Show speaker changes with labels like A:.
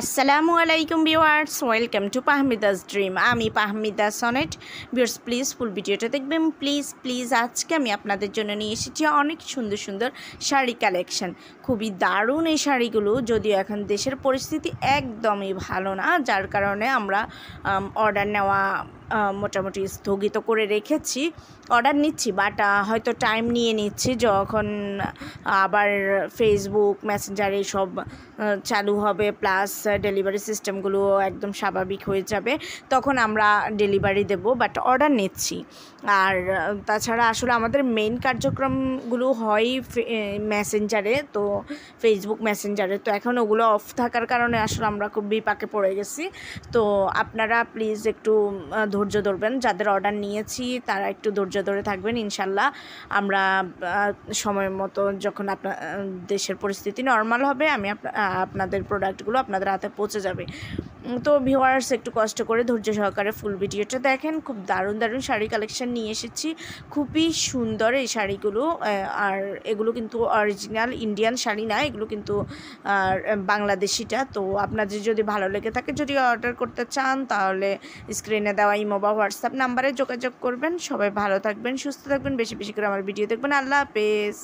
A: আসসালামু আলাইকুম viewers welcome to Pahmida's dream আমি Pahmida Sonet viewers please full ভিডিওটা দেখবেন প্লিজ প্লিজ আজকে আমি আপনাদের জন্য নিয়ে এসেছি অনেক সুন্দর সুন্দর শাড়ি কালেকশান খুবই দারুণ এই শাড়িগুলো যদিও এখন দেশের পরিস্থিতি একদমই ভালো না যার কারণে আমরা অর্ডার নেওয়া মোটামুটি স্থগিত করে রেখেছি অর্ডার নিচ্ছি বাট হয়তো টাইম নিয়ে নিচ্ছি যখন আবার ফেসবুক মেসেঞ্জার সব চালু হবে প্লাস ডেলিভারি সিস্টেমগুলো একদম স্বাভাবিক হয়ে যাবে তখন আমরা ডেলিভারি দেব বাট অর্ডার নিচ্ছি আর তাছাড়া আসলে আমাদের মেইন কার্যক্রমগুলো হয় মেসেঞ্জারে তো ফেসবুক মেসেঞ্জারে তো এখন ওগুলো অফ থাকার কারণে আসলে আমরা খুব বিপাকে পড়ে গেছি তো আপনারা প্লিজ একটু ধরে ধৈর্য ধরবেন যাদের অর্ডার নিয়েছি তারা একটু ধৈর্য ধরে থাকবেন ইনশাল্লাহ আমরা সময় মতো যখন আপনার দেশের পরিস্থিতি নর্মাল হবে আমি আপনাদের প্রোডাক্টগুলো আপনাদের হাতে পৌঁছে যাবে তো ভিওয়ার্স একটু কষ্ট করে ধৈর্য সহকারে ফুল ভিডিওটা দেখেন খুব দারুণ দারুণ শাড়ি কালেকশান নিয়ে এসেছি খুবই সুন্দর এই শাড়িগুলো আর এগুলো কিন্তু অরিজিনাল ইন্ডিয়ান শাড়ি না এগুলো কিন্তু আর বাংলাদেশিটা তো আপনাদের যদি ভালো লেগে থাকে যদি অর্ডার করতে চান তাহলে স্ক্রিনে দেওয়া ইমো বা হোয়াটসঅ্যাপ নাম্বারে যোগাযোগ করবেন সবাই ভালো থাকবেন সুস্থ থাকবেন বেশি বেশি করে আমার ভিডিও দেখবেন আল্লাহ হাফেজ